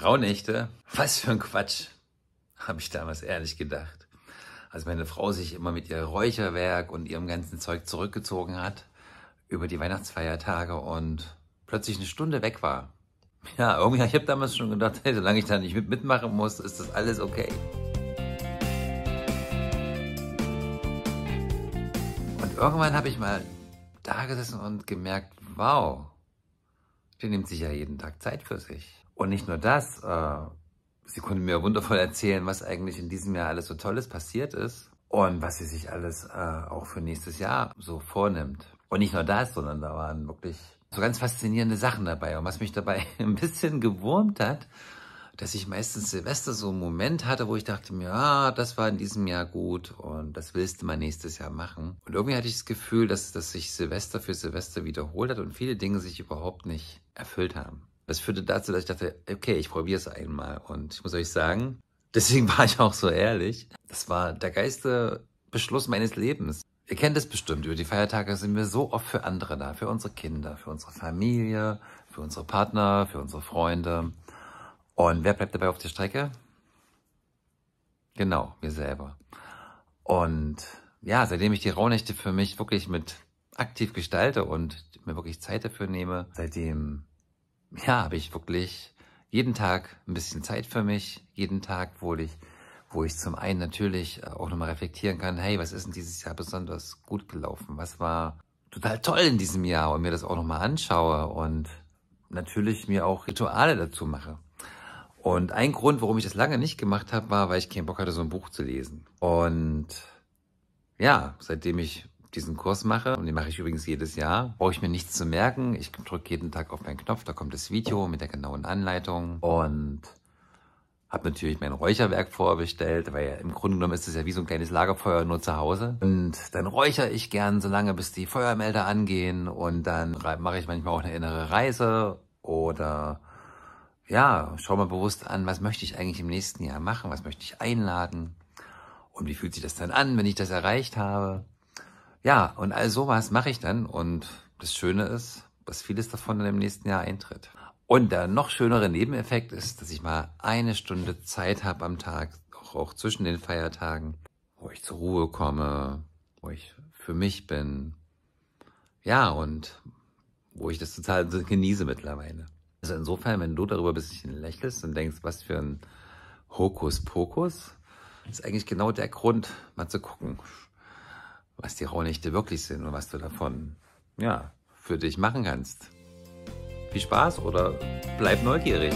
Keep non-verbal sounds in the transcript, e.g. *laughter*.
Rauhnächte? Was für ein Quatsch, habe ich damals ehrlich gedacht. Als meine Frau sich immer mit ihr Räucherwerk und ihrem ganzen Zeug zurückgezogen hat über die Weihnachtsfeiertage und plötzlich eine Stunde weg war. Ja, irgendwie, ich habe damals schon gedacht, hey, solange ich da nicht mitmachen muss, ist das alles okay. Und irgendwann habe ich mal da gesessen und gemerkt, wow, die nimmt sich ja jeden Tag Zeit für sich. Und nicht nur das, äh, sie konnte mir wundervoll erzählen, was eigentlich in diesem Jahr alles so Tolles passiert ist und was sie sich alles äh, auch für nächstes Jahr so vornimmt. Und nicht nur das, sondern da waren wirklich so ganz faszinierende Sachen dabei. Und was mich dabei *laughs* ein bisschen gewurmt hat, dass ich meistens Silvester so einen Moment hatte, wo ich dachte mir, ja, das war in diesem Jahr gut und das willst du mal nächstes Jahr machen. Und irgendwie hatte ich das Gefühl, dass, dass sich Silvester für Silvester wiederholt hat und viele Dinge sich überhaupt nicht erfüllt haben. Das führte dazu, dass ich dachte, okay, ich probiere es einmal. Und ich muss euch sagen, *laughs* deswegen war ich auch so ehrlich. Das war der geiste Beschluss meines Lebens. Ihr kennt es bestimmt, über die Feiertage sind wir so oft für andere da, für unsere Kinder, für unsere Familie, für unsere Partner, für unsere Freunde. Und wer bleibt dabei auf der Strecke? Genau, wir selber. Und ja, seitdem ich die Rauhnächte für mich wirklich mit aktiv gestalte und mir wirklich Zeit dafür nehme, seitdem ja, habe ich wirklich jeden Tag ein bisschen Zeit für mich, jeden Tag wurde ich wo ich zum einen natürlich äh, auch nochmal reflektieren kann, hey, was ist denn dieses Jahr besonders gut gelaufen? Was war total toll in diesem Jahr? Und mir das auch nochmal anschaue und natürlich mir auch Rituale dazu mache. Und ein Grund, warum ich das lange nicht gemacht habe, war, weil ich keinen Bock hatte, so ein Buch zu lesen. Und ja, seitdem ich diesen Kurs mache, und den mache ich übrigens jedes Jahr, brauche ich mir nichts zu merken. Ich drücke jeden Tag auf meinen Knopf, da kommt das Video mit der genauen Anleitung und habe natürlich mein Räucherwerk vorbestellt, weil im Grunde genommen ist es ja wie so ein kleines Lagerfeuer nur zu Hause. Und dann räuchere ich gern so lange, bis die Feuermelder angehen und dann mache ich manchmal auch eine innere Reise oder ja, schau mal bewusst an, was möchte ich eigentlich im nächsten Jahr machen, was möchte ich einladen und wie fühlt sich das dann an, wenn ich das erreicht habe. Ja, und all sowas mache ich dann und das Schöne ist, dass vieles davon dann im nächsten Jahr eintritt. Und der noch schönere Nebeneffekt ist, dass ich mal eine Stunde Zeit habe am Tag, auch, auch zwischen den Feiertagen, wo ich zur Ruhe komme, wo ich für mich bin. Ja, und wo ich das total *laughs* genieße mittlerweile. Also insofern, wenn du darüber ein bisschen lächelst und denkst, was für ein Hokuspokus, ist eigentlich genau der Grund, mal zu gucken was die Rauhnächte wirklich sind und was du davon ja, für dich machen kannst. Viel Spaß oder bleib neugierig.